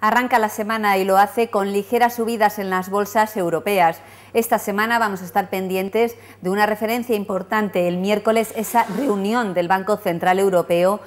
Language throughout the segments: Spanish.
arranca la semana y lo hace con ligeras subidas en las bolsas europeas. Esta semana vamos a estar pendientes de una referencia importante el miércoles, esa reunión del Banco Central Europeo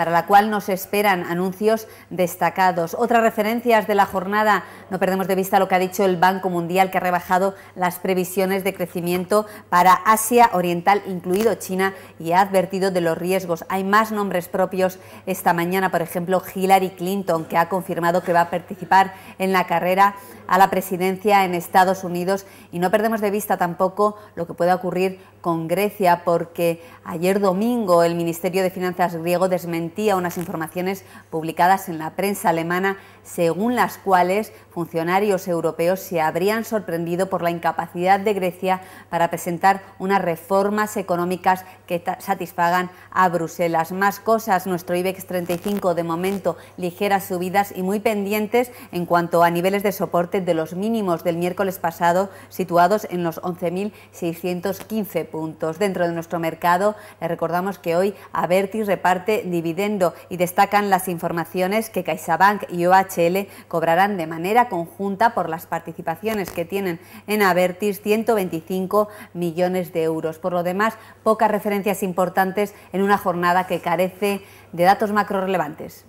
para la cual nos esperan anuncios destacados. Otras referencias de la jornada, no perdemos de vista lo que ha dicho el Banco Mundial, que ha rebajado las previsiones de crecimiento para Asia Oriental, incluido China, y ha advertido de los riesgos. Hay más nombres propios esta mañana, por ejemplo, Hillary Clinton, que ha confirmado que va a participar en la carrera a la presidencia en Estados Unidos y no perdemos de vista tampoco lo que puede ocurrir con Grecia porque ayer domingo el Ministerio de Finanzas griego desmentía unas informaciones publicadas en la prensa alemana según las cuales funcionarios europeos se habrían sorprendido por la incapacidad de Grecia para presentar unas reformas económicas que satisfagan a Bruselas. Más cosas, nuestro IBEX 35 de momento ligeras subidas y muy pendientes en cuanto a niveles de soporte de los mínimos del miércoles pasado, situados en los 11.615 puntos. Dentro de nuestro mercado, recordamos que hoy Avertis reparte dividendo y destacan las informaciones que CaixaBank y OHL cobrarán de manera conjunta por las participaciones que tienen en Avertis 125 millones de euros. Por lo demás, pocas referencias importantes en una jornada que carece de datos macro relevantes.